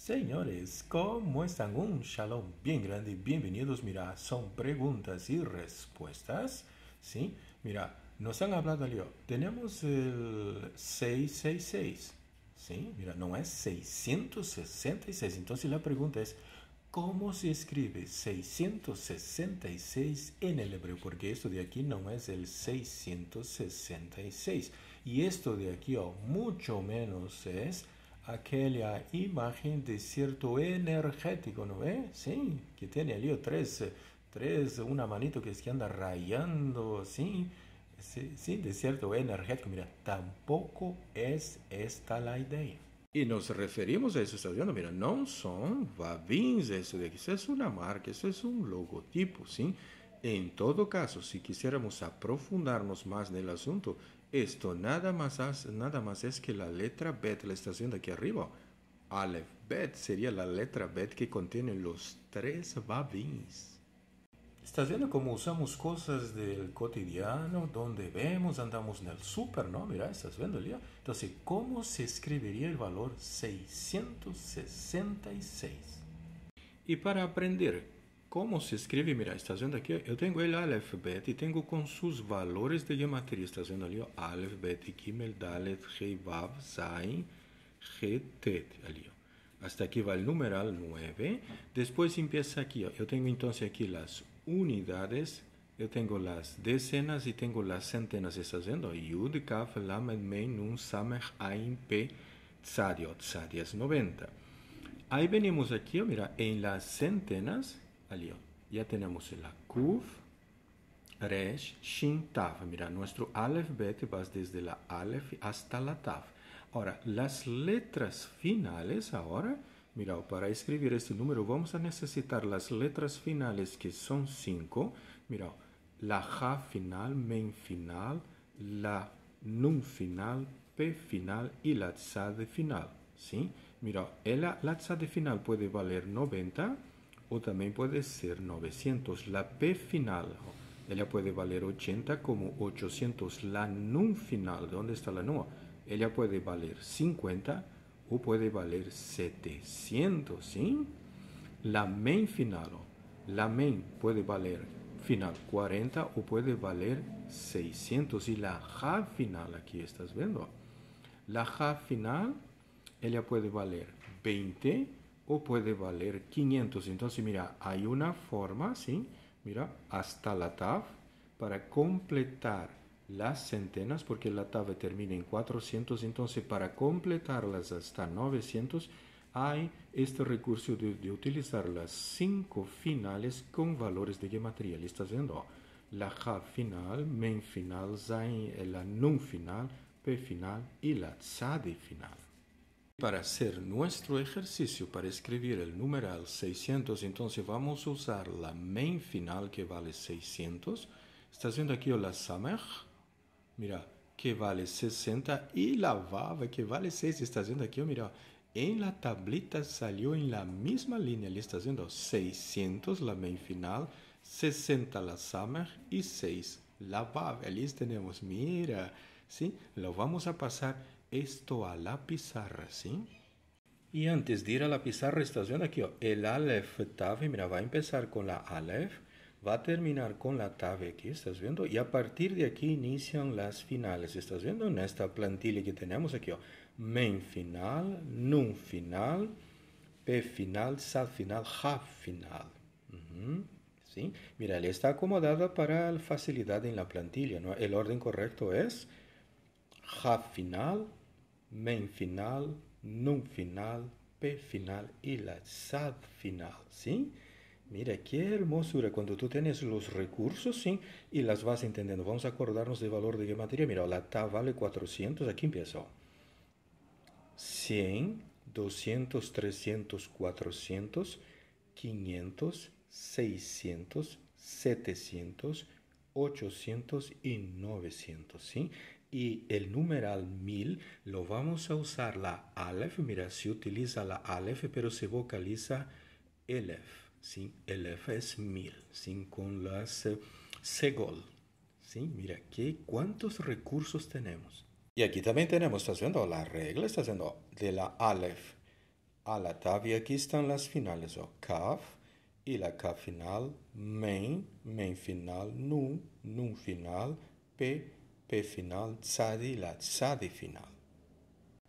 Señores, ¿cómo están? Un shalom bien grande. Bienvenidos. Mira, son preguntas y respuestas. ¿Sí? Mira, nos han hablado, Leo. Tenemos el 666. ¿Sí? Mira, no es 666. Entonces la pregunta es, ¿cómo se escribe 666 en el hebreo? Porque esto de aquí no es el 666. Y esto de aquí, o mucho menos es aquella imagen de cierto energético, ¿no es? Sí, que tiene allí tres, tres, una manito que es que anda rayando, sí, sí, de cierto energético. Mira, tampoco es esta la idea. Y nos referimos a eso, ¿estás Mira, no son babins de que eso es una marca, eso es un logotipo, ¿sí? En todo caso, si quisiéramos aprofundarnos más en el asunto... Esto nada más, nada más es que la letra Bet, la estación de aquí arriba, Alef Bet, sería la letra Bet que contiene los tres babins. Estás viendo cómo usamos cosas del cotidiano, donde vemos, andamos en el súper, ¿no? Mira, estás viendo día Entonces, ¿cómo se escribiría el valor 666? Y para aprender ¿Cómo se escribe? Mira, estás viendo aquí? Yo tengo el Aleph, Bet tengo con sus valores de G-matriz. Estás viendo? ali? Ó, Bet, Dalet, Rei, Vav, Zain, Tet. hasta aquí va el numeral 9. Después empieza aquí, yo tengo entonces aquí las unidades, yo tengo las decenas y tengo las centenas, ¿estás viendo? Yud, Kaf, Lamed, MEN, Nun, SAMER, Ain, Pe, Tzadiot, es 90. Ahí venimos aquí, mira, en las centenas, ya tenemos la Kuf, Resh, Shin, Tav. Mira, nuestro Aleph Bet vas desde la Aleph hasta la Tav. Ahora, las letras finales ahora, mira, para escribir este número vamos a necesitar las letras finales que son cinco. Mira, la Ja final, Men final, la Nun final, P final y la Tzad final. ¿Sí? Mira, el, la Tzad final puede valer 90 o también puede ser 900. La P final, ella puede valer 80 como 800. La NUM final, ¿dónde está la NUM? Ella puede valer 50 o puede valer 700, ¿sí? La main final, la main puede valer final 40 o puede valer 600 y la ja final aquí estás viendo la ja final ella puede valer 20 o puede valer 500. Entonces, mira, hay una forma, ¿sí? Mira, hasta la TAF para completar las centenas, porque la TAV termina en 400, entonces para completarlas hasta 900 hay este recurso de, utilizar las cinco finales con valores de gematría. ¿Le estás viendo? la ja final, men final, zain, eh, la nun final, p final y la tzadi final. Para hacer nuestro ejercicio para escribir el numeral 600, entonces vamos a usar la main final que vale 600. está viendo aquí la summer mira, que vale 60 y la Vav que vale 6. está viendo aquí, mira, en la tablita salió en la misma línea, le está viendo 600 la main final, 60 la Samer y 6 la Vav. Ahí tenemos, mira, ¿sí? Lo vamos a pasar esto a la pizarra, ¿sí? Y antes de ir a la pizarra, estás viendo aquí, oh, el Aleph tave, mira, va a empezar con la alef. va a terminar con la tave aquí, ¿estás viendo? Y a partir de aquí inician las finales, ¿estás viendo? En esta plantilla que tenemos aquí, oh, main final, nun final, P final, Sal final, ja final. ¿Sí? Mira, le está acomodada para facilidad en la plantilla, ¿no? El orden correcto es ja final, main final, num final, p final y la sad final, ¿sí? Mira, qué hermosura cuando tú tienes los recursos, ¿sí? Y las vas entendiendo. Vamos a acordarnos del valor de materia. Mira, la TA vale 400, aquí empiezo. 100, 200, 300, 400, 500, 600, 700, 800 y 900, ¿sí? y el numeral 1000 lo vamos a usar la alef. Mira, se utiliza la alef, pero se vocaliza elef. ¿sí? Elef es 1000, ¿sí? con las eh, segol. ¿sí? Mira, ¿qué, ¿cuántos recursos tenemos? Y aquí también tenemos, está haciendo la regla, está haciendo de la alef a la tab. Y aquí están las finales, o kaf y la kaf final, main, main final, nun, nun final, p P final, tzadi, la tzadi final.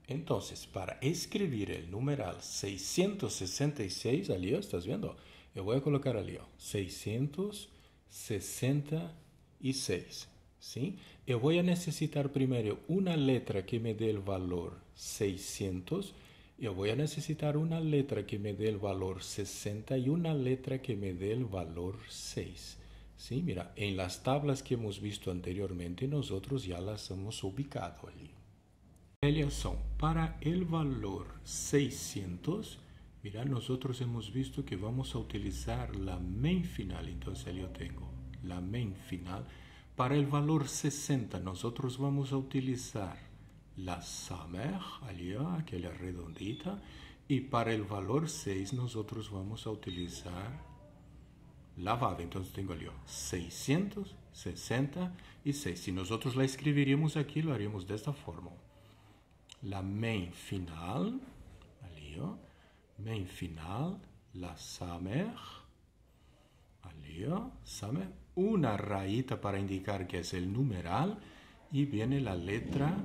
Entonces, para escribir el numeral 666, alio, ¿estás viendo? Yo voy a colocar alio, 666, ¿sí? Yo voy a necesitar primero una letra que me dé el valor 600, yo voy a necesitar una letra que me dé el valor 60 y una letra que me dé el valor 6. Sí, mira, en las tablas que hemos visto anteriormente, nosotros ya las hemos ubicado allí. Ellas son para el valor 600. Mira, nosotros hemos visto que vamos a utilizar la main final. Entonces, yo tengo la main final. Para el valor 60, nosotros vamos a utilizar la summer, allí, aquella redondita. Y para el valor 6, nosotros vamos a utilizar entonces entonces tengo ali 666. si nosotros la escribiríamos aquí lo haríamos de esta forma. La main final, ali main final, la samer, ali una rayita para indicar que es el numeral y viene la letra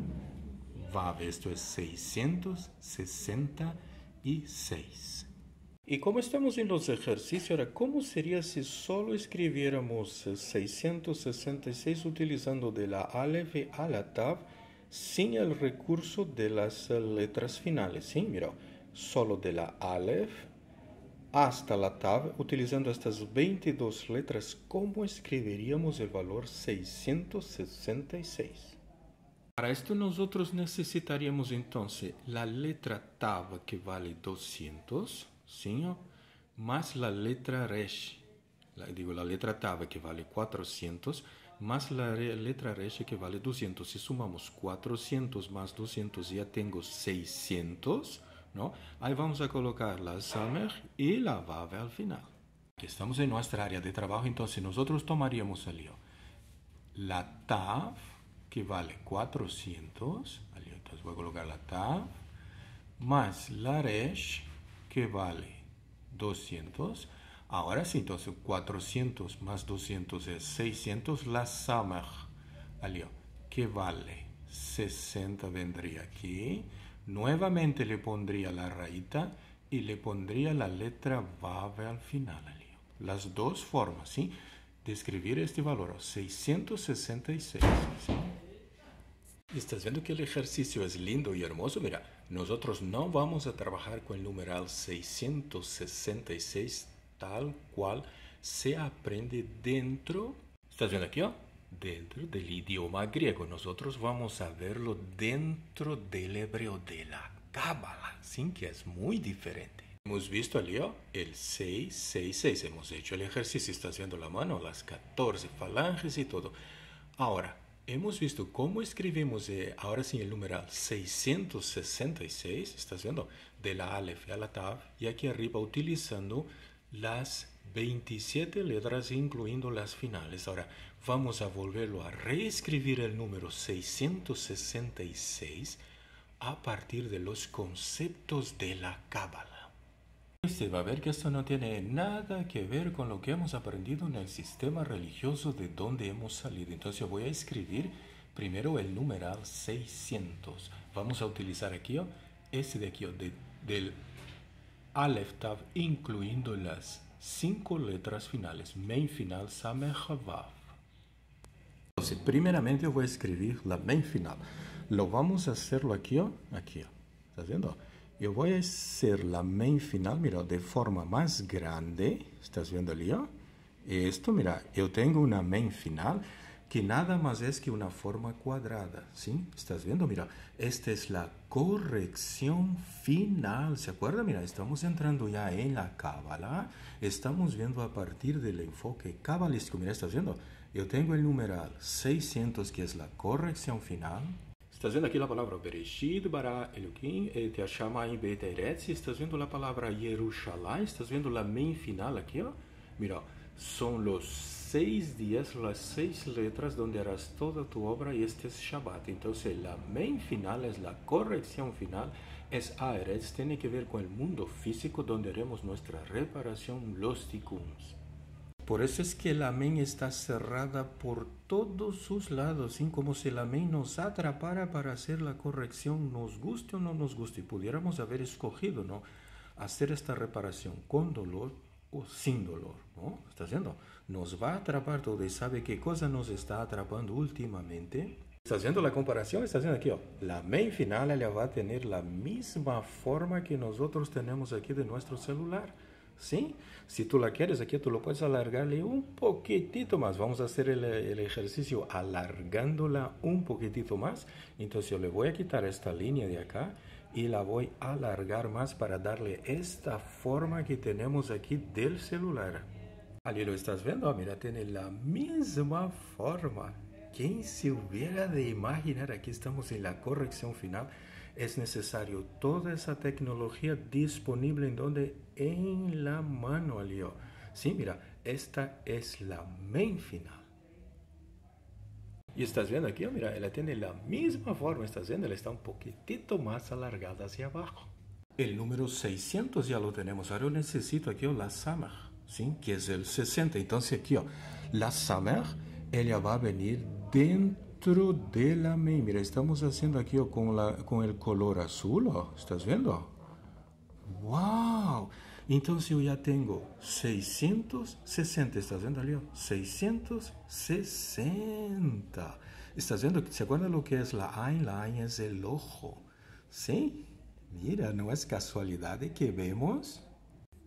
VAV, esto es 666. Y como estamos en los ejercicios, ahora, ¿cómo sería si solo escribiéramos 666 eh, utilizando de la Aleph a la Tab sin el recurso de las eh, letras finales? Sí, mira, solo de la Aleph hasta la Tab, utilizando estas 22 letras, ¿cómo escribiríamos el valor 666? Para esto nosotros necesitaríamos entonces la letra Tab que vale 200 más la letra resh, la, digo la letra tav que vale 400, más la letra resh que vale 200. Si sumamos 400 más 200 ya tengo 600, ¿no? Ahí vamos a colocar la samer y la vav al final. Estamos en nuestra área de trabajo, entonces nosotros tomaríamos el La tav que vale 400, entonces voy a colocar la tav más la resh ¿qué vale 200. Ahora sí, entonces 400 más 200 es 600. La Alio, ¿qué vale 60 vendría aquí. Nuevamente le pondría la rayita y le pondría la letra VAVE al final. Las dos formas, ¿sí? De escribir este valor, 666 estás viendo que el ejercicio es lindo y hermoso. Mira, nosotros no vamos a trabajar con el numeral 666 tal cual se aprende dentro. ¿Estás viendo aquí? Oh? Dentro del idioma griego. Nosotros vamos a verlo dentro del hebreo de la cábala, sin que es muy diferente. Hemos visto el lío el 666. Hemos hecho el ejercicio. Estás viendo la mano, las 14 falanges y todo. Ahora, Hemos visto cómo escribimos eh, ahora sí el numeral 666, está viendo, de la Aleph a la Tav, y aquí arriba utilizando las 27 letras, incluyendo las finales. Ahora vamos a volverlo a reescribir el número 666 a partir de los conceptos de la Cábala se este va a ver que esto no tiene nada que ver con lo que hemos aprendido en el sistema religioso de donde hemos salido. Entonces voy a escribir primero el numeral 600. Vamos a utilizar aquí ¿oh? este de aquí, ¿oh? del Alef Tav, incluyendo las cinco letras finales. Main final, Samech Entonces, primeramente voy a escribir la main final. Lo vamos a hacerlo aquí, ¿oh? aquí. ¿Estás viendo? yo voy a hacer la main final, mira, de forma más grande. ¿Estás viendo el lío? Esto, mira, yo tengo una main final que nada más es que una forma cuadrada, ¿sí? ¿Estás viendo? Mira, esta es la corrección final, ¿se acuerda? Mira, estamos entrando ya en la cábala, estamos viendo a partir del enfoque cabalístico, mira, ¿estás viendo? Yo tengo el numeral 600 que es la corrección final, Estás vendo aqui a palavra Bereshit, Bara Eloquim, et Hashamayim Eretz. Estás vendo a palavra yerushalay Estás vendo a main final aqui, ó. Mira, são os seis dias, as seis letras onde harás toda tu obra e este é Shabbat. Então, a main final é a correção final, é Eretz, tem que ver com o mundo físico onde haremos nossa reparação, los ticuns. Por eso es que la amén está cerrada por todos sus lados, sin como si la amén nos atrapara para hacer la corrección, nos guste o no nos guste, y pudiéramos haber escogido, ¿no? Hacer esta reparación con dolor o sin dolor, ¿no? ¿Está haciendo? Nos va a atrapar todo sabe qué cosa nos está atrapando últimamente. Está haciendo la comparación, está haciendo aquí, la men final ella va a tener la misma forma que nosotros tenemos aquí de nuestro celular. ¿sí? Si tú la quieres, aquí tú lo puedes alargarle un poquitito más. Vamos a hacer el, ejercicio alargándola un poquitito más. Entonces yo le voy a quitar esta línea de acá y la voy a alargar más para darle esta forma que tenemos aquí del celular. Allí lo estás viendo, mira, tiene la misma forma. ¿Quién se hubiera de imaginar? Aquí estamos en la corrección final es necesario toda esa tecnología disponible en donde en la mano alió. Sí, mira, esta es la main final. Y estás viendo aquí, mira, ella tiene la misma forma, estás viendo, ella está un poquitito más alargada hacia abajo. El número 600 ya lo tenemos, ahora necesito aquí oh, la Samer, ¿sí? que es el 60. Entonces aquí, oh, la Samer, ella va a venir dentro dentro de la main. Mira, estamos haciendo aquí oh, con, la, con el color azul. Oh, ¿Estás viendo? ¡Wow! Entonces yo ya tengo 660. ¿Estás viendo, Leo? 660. ¿Estás viendo? ¿Se acuerdan lo que es la eye? La es el ojo. ¿Sí? Mira, no es casualidad de que vemos.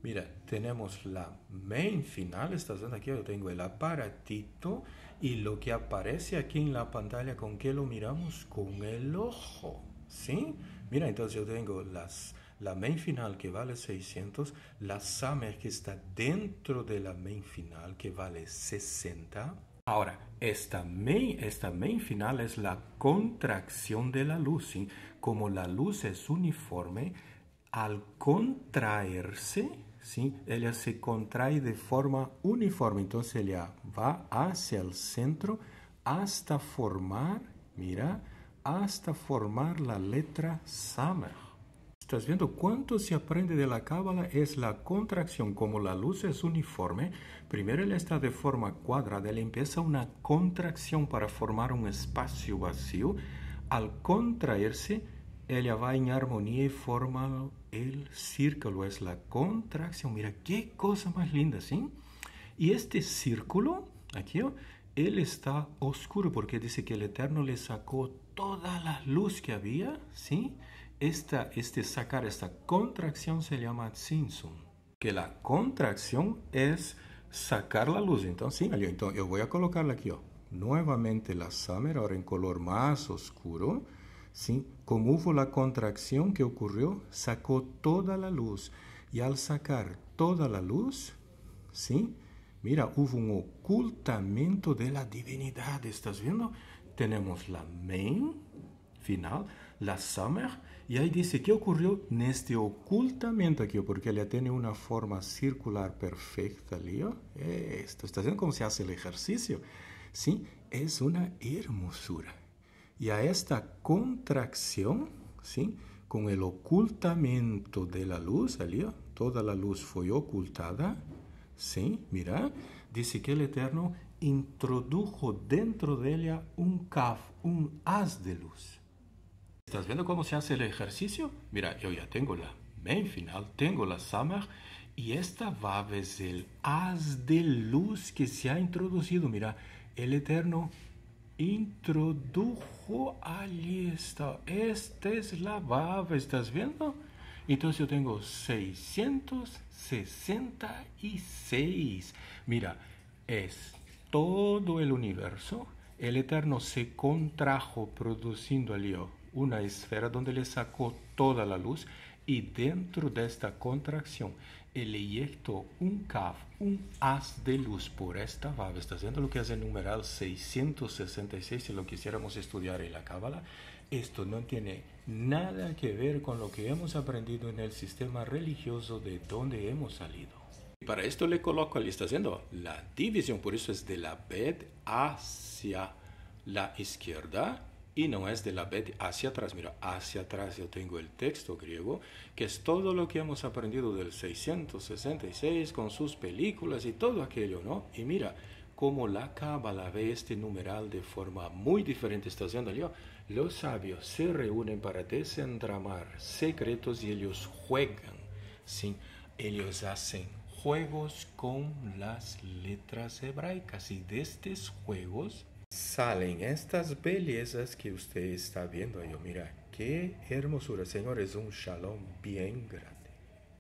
Mira, tenemos la main final. ¿Estás viendo aquí? Yo tengo el aparatito y lo que aparece aquí en la pantalla, ¿con qué lo miramos? Con el ojo. ¿Sí? Mira, entonces yo tengo las, la main final que vale 600, la summer que está dentro de la main final que vale 60. Ahora, esta main, esta main final es la contracción de la luz. Como la luz es uniforme, al contraerse, ¿sí? ella se contrae de forma uniforme, entonces ella va hacia el centro hasta formar, mira, hasta formar la letra Samar. ¿Estás viendo cuánto se aprende de la cábala? Es la contracción. Como la luz es uniforme, primero ella está de forma cuadrada, ella empieza una contracción para formar un espacio vacío. Al contraerse, ella va en armonía y forma el círculo, es la contracción. Mira qué cosa más linda, ¿sí? Y este círculo, aquí, él está oscuro porque dice que el Eterno le sacó toda la luz que había, ¿sí? Esta, este sacar, esta contracción se llama Tzinsum, que la contracción es sacar la luz. Entonces, sí, entonces yo voy a colocarla aquí, nuevamente la Summer, ahora en color más oscuro, ¿sí? Como hubo la contracción que ocurrió, sacó toda la luz. Y al sacar toda la luz, ¿sí? Mira, hubo un ocultamiento de la divinidad. ¿Estás viendo? Tenemos la main final, la summer. Y ahí dice, ¿qué ocurrió en este ocultamiento aquí? Porque ella tiene una forma circular perfecta, Leo. Esto, ¿estás viendo cómo se hace el ejercicio? Sí, es una hermosura. Y a esta contracción, ¿sí? con el ocultamiento de la luz, salió toda la luz fue ocultada, ¿sí? mira, dice que el Eterno introdujo dentro de ella un kaf, un haz de luz. ¿Estás viendo cómo se hace el ejercicio? Mira, yo ya tengo la main final, tengo la samar y esta va es el haz de luz que se ha introducido. Mira, el Eterno introdujo al estado. Esta es la baba, ¿estás viendo? Entonces yo tengo 666. Mira, es todo el universo. El Eterno se contrajo produciendo al una esfera donde le sacó toda la luz y dentro de esta contracción el eyecto, un caf, un haz de luz por esta va Está haciendo lo que hace el numeral 666 si lo quisiéramos estudiar en la cábala. Esto no tiene nada que ver con lo que hemos aprendido en el sistema religioso de donde hemos salido. Y para esto le coloco, le está haciendo la división, por eso es de la bed hacia la izquierda y no es de la B hacia atrás. Mira, hacia atrás yo tengo el texto griego, que es todo lo que hemos aprendido del 666 con sus películas y todo aquello, ¿no? Y mira, como la Cábala ve este numeral de forma muy diferente, está haciendo yo, los sabios se reúnen para desentramar secretos y ellos juegan, ¿sí? Ellos hacen juegos con las letras hebraicas y de estos juegos salen estas bellezas que usted está viendo yo Mira, qué hermosura. Señor, es un shalom bien grande.